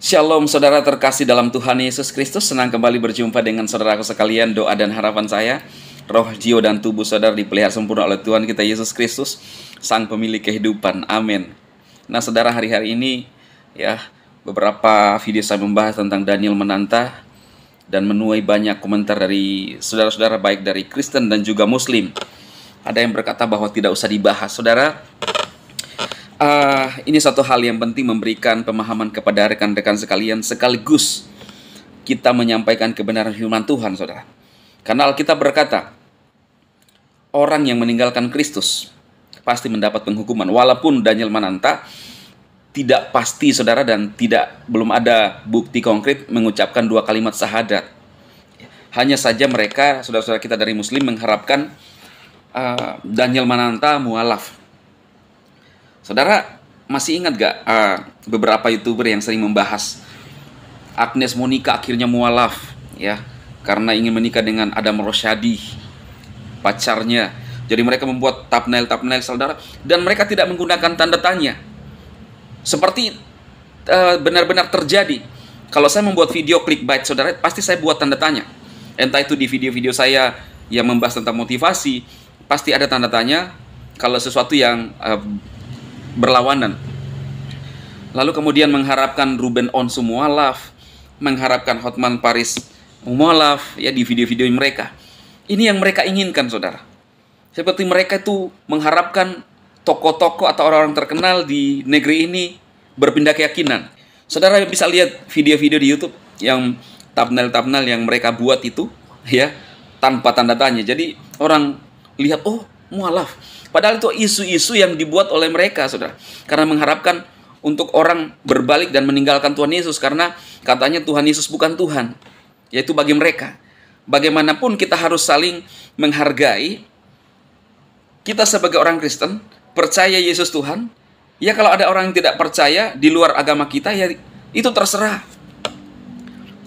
Shalom saudara terkasih dalam Tuhan Yesus Kristus Senang kembali berjumpa dengan saudaraku sekalian Doa dan harapan saya Roh, jiwa, dan tubuh saudara dipelihara sempurna oleh Tuhan kita Yesus Kristus Sang pemilik kehidupan, amin Nah saudara hari-hari ini ya Beberapa video saya membahas tentang Daniel Menanta Dan menuai banyak komentar dari saudara-saudara Baik dari Kristen dan juga Muslim Ada yang berkata bahwa tidak usah dibahas Saudara, uh, ini satu hal yang penting memberikan pemahaman kepada rekan-rekan sekalian sekaligus kita menyampaikan kebenaran firman Tuhan, saudara. Karena Alkitab berkata, orang yang meninggalkan Kristus pasti mendapat penghukuman. Walaupun Daniel Mananta tidak pasti, saudara, dan tidak belum ada bukti konkret mengucapkan dua kalimat syahadat. Hanya saja mereka, saudara-saudara kita dari Muslim, mengharapkan uh, Daniel Mananta mualaf Saudara masih ingat gak uh, beberapa youtuber yang sering membahas Agnes Monica akhirnya mualaf ya karena ingin menikah dengan Adam Rosyadi pacarnya. Jadi mereka membuat thumbnail-thumbnail saudara dan mereka tidak menggunakan tanda tanya. Seperti eh, benar-benar uh, terjadi. Kalau saya membuat video clickbait saudara, pasti saya buat tanda tanya. Entah itu di video-video saya yang membahas tentang motivasi, pasti ada tanda tanya. Kalau sesuatu yang uh, berlawanan. Lalu kemudian mengharapkan Ruben Onsu mualaf, mengharapkan Hotman Paris mualaf ya di video-video mereka. Ini yang mereka inginkan, Saudara. Seperti mereka itu mengharapkan toko-toko atau orang-orang terkenal di negeri ini berpindah keyakinan. Saudara bisa lihat video-video di YouTube yang thumbnail-thumbnail yang mereka buat itu ya tanpa tanda tanya. Jadi orang lihat oh mualaf Padahal itu isu-isu yang dibuat oleh mereka, saudara. Karena mengharapkan untuk orang berbalik dan meninggalkan Tuhan Yesus karena katanya Tuhan Yesus bukan Tuhan, yaitu bagi mereka. Bagaimanapun kita harus saling menghargai. Kita sebagai orang Kristen percaya Yesus Tuhan. Ya kalau ada orang yang tidak percaya di luar agama kita ya itu terserah.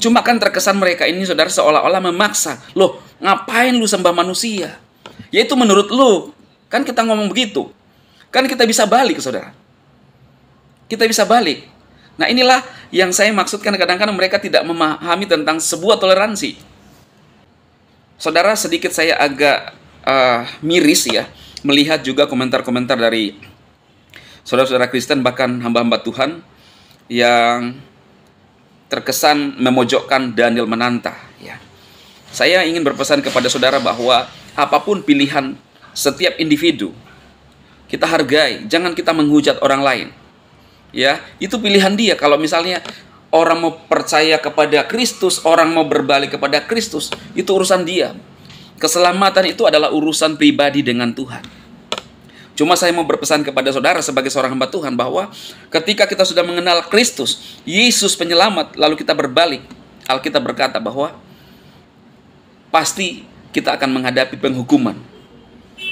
Cuma kan terkesan mereka ini saudara seolah-olah memaksa. Loh, ngapain lu sembah manusia? Yaitu menurut lu, Kan kita ngomong begitu. Kan kita bisa balik, saudara. Kita bisa balik. Nah inilah yang saya maksudkan kadang-kadang mereka tidak memahami tentang sebuah toleransi. Saudara sedikit saya agak uh, miris ya melihat juga komentar-komentar dari saudara-saudara Kristen bahkan hamba-hamba Tuhan yang terkesan memojokkan Daniel Menanta ya. Saya ingin berpesan kepada saudara bahwa apapun pilihan setiap individu. Kita hargai, jangan kita menghujat orang lain. Ya, itu pilihan dia kalau misalnya orang mau percaya kepada Kristus, orang mau berbalik kepada Kristus, itu urusan dia. Keselamatan itu adalah urusan pribadi dengan Tuhan. Cuma saya mau berpesan kepada saudara sebagai seorang hamba Tuhan bahwa ketika kita sudah mengenal Kristus, Yesus penyelamat, lalu kita berbalik, Alkitab berkata bahwa pasti kita akan menghadapi penghukuman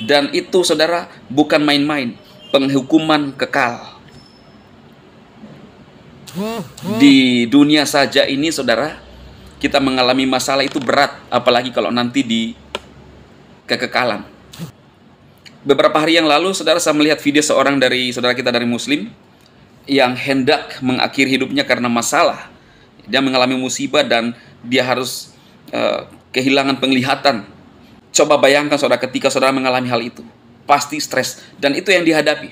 dan itu saudara bukan main-main, penghukuman kekal. Di dunia saja ini saudara, kita mengalami masalah itu berat, apalagi kalau nanti di kekekalan. Beberapa hari yang lalu saudara saya melihat video seorang dari saudara kita dari muslim yang hendak mengakhiri hidupnya karena masalah. Dia mengalami musibah dan dia harus uh, kehilangan penglihatan Coba bayangkan saudara ketika saudara mengalami hal itu. Pasti stres. Dan itu yang dihadapi.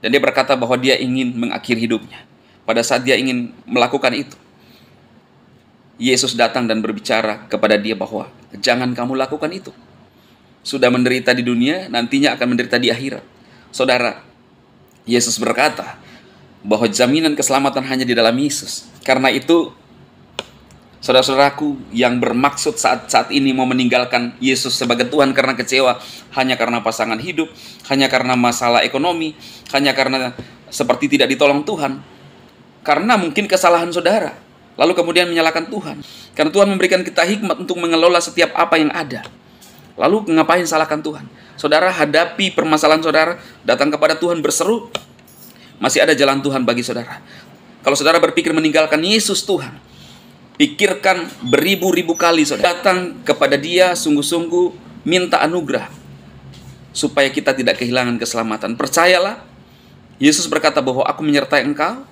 Dan dia berkata bahwa dia ingin mengakhiri hidupnya. Pada saat dia ingin melakukan itu. Yesus datang dan berbicara kepada dia bahwa jangan kamu lakukan itu. Sudah menderita di dunia, nantinya akan menderita di akhirat. Saudara, Yesus berkata bahwa jaminan keselamatan hanya di dalam Yesus. Karena itu Saudara-saudaraku yang bermaksud saat-saat ini mau meninggalkan Yesus sebagai Tuhan karena kecewa, hanya karena pasangan hidup, hanya karena masalah ekonomi, hanya karena seperti tidak ditolong Tuhan. Karena mungkin kesalahan saudara, lalu kemudian menyalahkan Tuhan. Karena Tuhan memberikan kita hikmat untuk mengelola setiap apa yang ada. Lalu ngapain salahkan Tuhan? Saudara hadapi permasalahan saudara, datang kepada Tuhan berseru, masih ada jalan Tuhan bagi saudara. Kalau saudara berpikir meninggalkan Yesus Tuhan, pikirkan beribu-ribu kali saudara. Datang kepada dia sungguh-sungguh minta anugerah supaya kita tidak kehilangan keselamatan. Percayalah, Yesus berkata bahwa aku menyertai engkau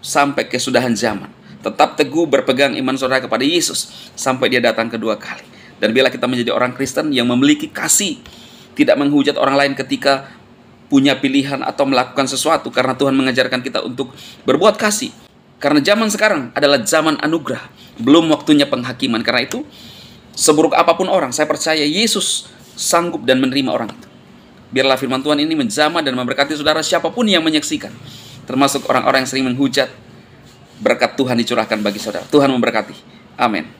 sampai kesudahan zaman. Tetap teguh berpegang iman saudara kepada Yesus sampai dia datang kedua kali. Dan bila kita menjadi orang Kristen yang memiliki kasih, tidak menghujat orang lain ketika punya pilihan atau melakukan sesuatu karena Tuhan mengajarkan kita untuk berbuat kasih. Karena zaman sekarang adalah zaman anugerah belum waktunya penghakiman. Karena itu, seburuk apapun orang, saya percaya Yesus sanggup dan menerima orang itu. Biarlah firman Tuhan ini menjama dan memberkati saudara siapapun yang menyaksikan. Termasuk orang-orang yang sering menghujat. Berkat Tuhan dicurahkan bagi saudara. Tuhan memberkati. Amin.